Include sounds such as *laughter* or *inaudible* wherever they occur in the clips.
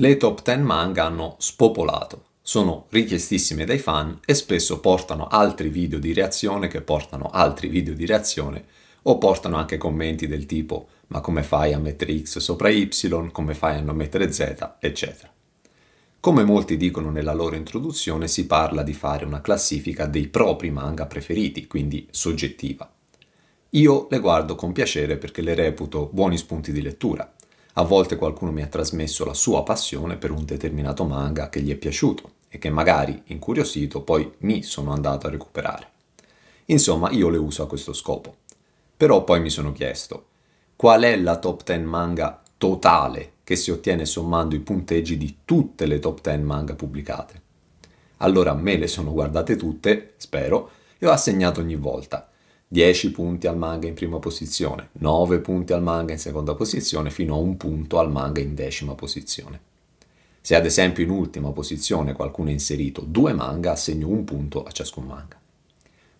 Le top 10 manga hanno spopolato, sono richiestissime dai fan e spesso portano altri video di reazione che portano altri video di reazione o portano anche commenti del tipo ma come fai a mettere X sopra Y, come fai a non mettere Z, eccetera. Come molti dicono nella loro introduzione, si parla di fare una classifica dei propri manga preferiti, quindi soggettiva. Io le guardo con piacere perché le reputo buoni spunti di lettura, a volte qualcuno mi ha trasmesso la sua passione per un determinato manga che gli è piaciuto e che magari, incuriosito, poi mi sono andato a recuperare. Insomma, io le uso a questo scopo. Però poi mi sono chiesto, qual è la top 10 manga totale che si ottiene sommando i punteggi di tutte le top 10 manga pubblicate? Allora me le sono guardate tutte, spero, e ho assegnato ogni volta 10 punti al manga in prima posizione, 9 punti al manga in seconda posizione, fino a un punto al manga in decima posizione. Se ad esempio in ultima posizione qualcuno ha inserito due manga, assegno un punto a ciascun manga.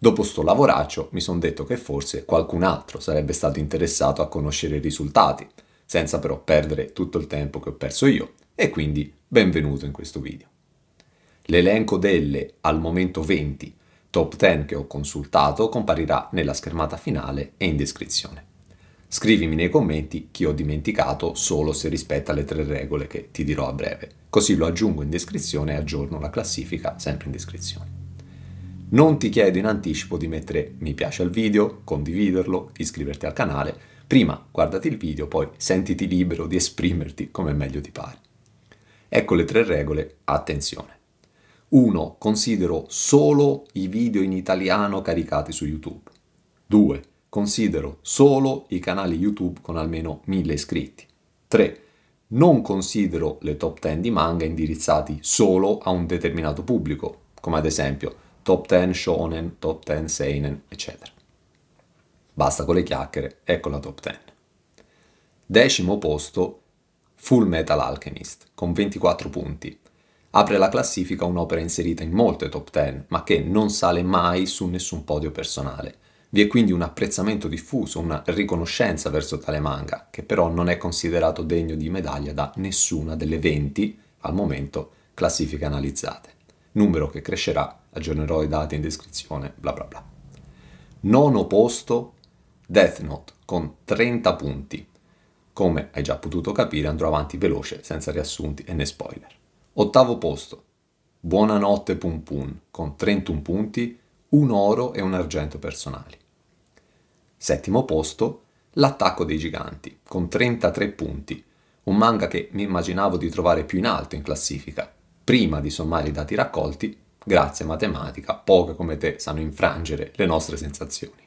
Dopo sto lavoraccio mi sono detto che forse qualcun altro sarebbe stato interessato a conoscere i risultati, senza però perdere tutto il tempo che ho perso io, e quindi benvenuto in questo video. L'elenco delle, al momento 20, top 10 che ho consultato comparirà nella schermata finale e in descrizione. Scrivimi nei commenti chi ho dimenticato solo se rispetta le tre regole che ti dirò a breve, così lo aggiungo in descrizione e aggiorno la classifica sempre in descrizione. Non ti chiedo in anticipo di mettere mi piace al video, condividerlo, iscriverti al canale, prima guardati il video, poi sentiti libero di esprimerti come meglio ti pare. Ecco le tre regole, attenzione. 1. Considero solo i video in italiano caricati su YouTube. 2. Considero solo i canali YouTube con almeno 1000 iscritti. 3. Non considero le top 10 di manga indirizzati solo a un determinato pubblico, come ad esempio top 10 shonen, top 10 seinen, eccetera. Basta con le chiacchiere, ecco la top 10. Decimo posto, Full Metal Alchemist, con 24 punti Apre la classifica un'opera inserita in molte top 10, ma che non sale mai su nessun podio personale. Vi è quindi un apprezzamento diffuso, una riconoscenza verso tale manga, che però non è considerato degno di medaglia da nessuna delle 20, al momento, classifiche analizzate. Numero che crescerà, aggiornerò i dati in descrizione, bla bla bla. Nono posto, Death Note, con 30 punti. Come hai già potuto capire andrò avanti veloce, senza riassunti e né spoiler. Ottavo posto. Buonanotte Pum Pum con 31 punti, un oro e un argento personali. Settimo posto. L'attacco dei giganti con 33 punti, un manga che mi immaginavo di trovare più in alto in classifica, prima di sommare i dati raccolti, grazie a matematica, poche come te sanno infrangere le nostre sensazioni.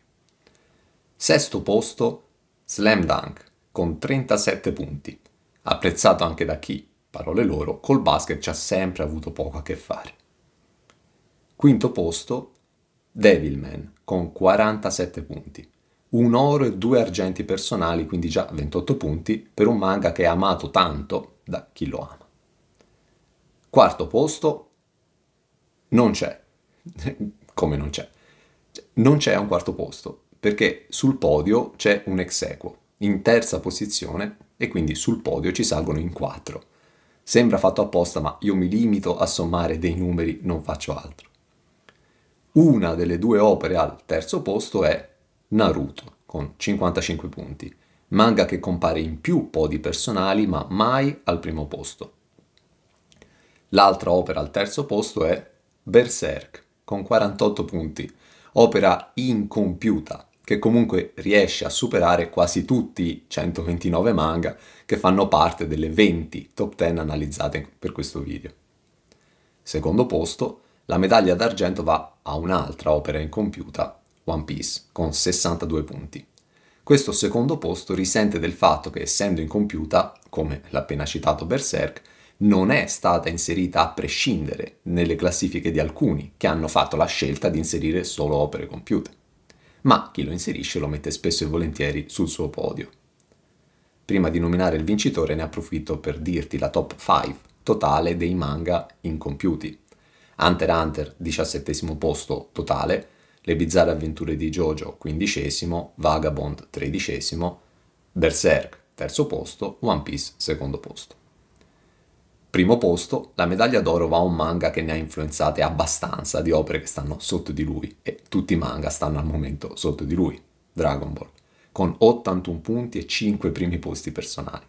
Sesto posto, Slam Dunk, con 37 punti, apprezzato anche da chi, parole loro, col basket ci ha sempre avuto poco a che fare. Quinto posto, Devilman con 47 punti. Un oro e due argenti personali, quindi già 28 punti, per un manga che è amato tanto da chi lo ama. Quarto posto, non c'è. *laughs* Come non c'è? Non c'è un quarto posto, perché sul podio c'è un ex equo, in terza posizione, e quindi sul podio ci salgono in quattro Sembra fatto apposta, ma io mi limito a sommare dei numeri, non faccio altro. Una delle due opere al terzo posto è Naruto, con 55 punti, manga che compare in più podi personali, ma mai al primo posto. L'altra opera al terzo posto è Berserk, con 48 punti, opera incompiuta, che comunque riesce a superare quasi tutti i 129 manga che fanno parte delle 20 top 10 analizzate per questo video. Secondo posto, la medaglia d'argento va a un'altra opera incompiuta, One Piece, con 62 punti. Questo secondo posto risente del fatto che essendo incompiuta, come l'ha appena citato Berserk, non è stata inserita a prescindere nelle classifiche di alcuni che hanno fatto la scelta di inserire solo opere compiute ma chi lo inserisce lo mette spesso e volentieri sul suo podio. Prima di nominare il vincitore ne approfitto per dirti la top 5 totale dei manga incompiuti. Hunter x Hunter, 17 posto totale, Le bizzarre avventure di Jojo, 15 Vagabond, 13 Berserk, terzo posto, One Piece, secondo posto primo posto, la medaglia d'oro va a un manga che ne ha influenzate abbastanza di opere che stanno sotto di lui e tutti i manga stanno al momento sotto di lui, Dragon Ball, con 81 punti e 5 primi posti personali.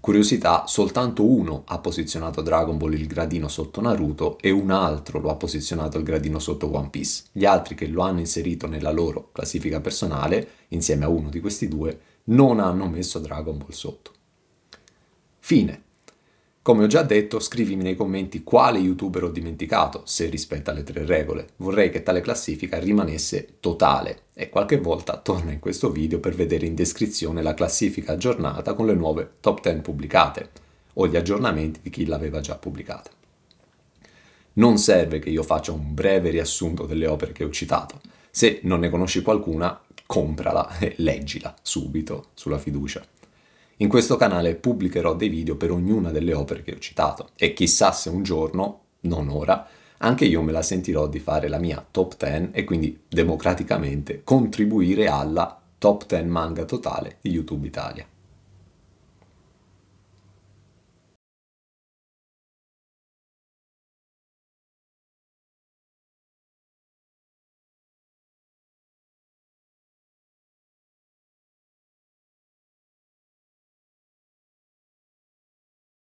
Curiosità, soltanto uno ha posizionato Dragon Ball il gradino sotto Naruto e un altro lo ha posizionato il gradino sotto One Piece. Gli altri che lo hanno inserito nella loro classifica personale, insieme a uno di questi due, non hanno messo Dragon Ball sotto. Fine. Come ho già detto, scrivimi nei commenti quale youtuber ho dimenticato, se rispetta le tre regole. Vorrei che tale classifica rimanesse totale e qualche volta torna in questo video per vedere in descrizione la classifica aggiornata con le nuove top 10 pubblicate o gli aggiornamenti di chi l'aveva già pubblicata. Non serve che io faccia un breve riassunto delle opere che ho citato. Se non ne conosci qualcuna, comprala e leggila subito sulla fiducia. In questo canale pubblicherò dei video per ognuna delle opere che ho citato e chissà se un giorno, non ora, anche io me la sentirò di fare la mia top 10 e quindi democraticamente contribuire alla top 10 manga totale di YouTube Italia.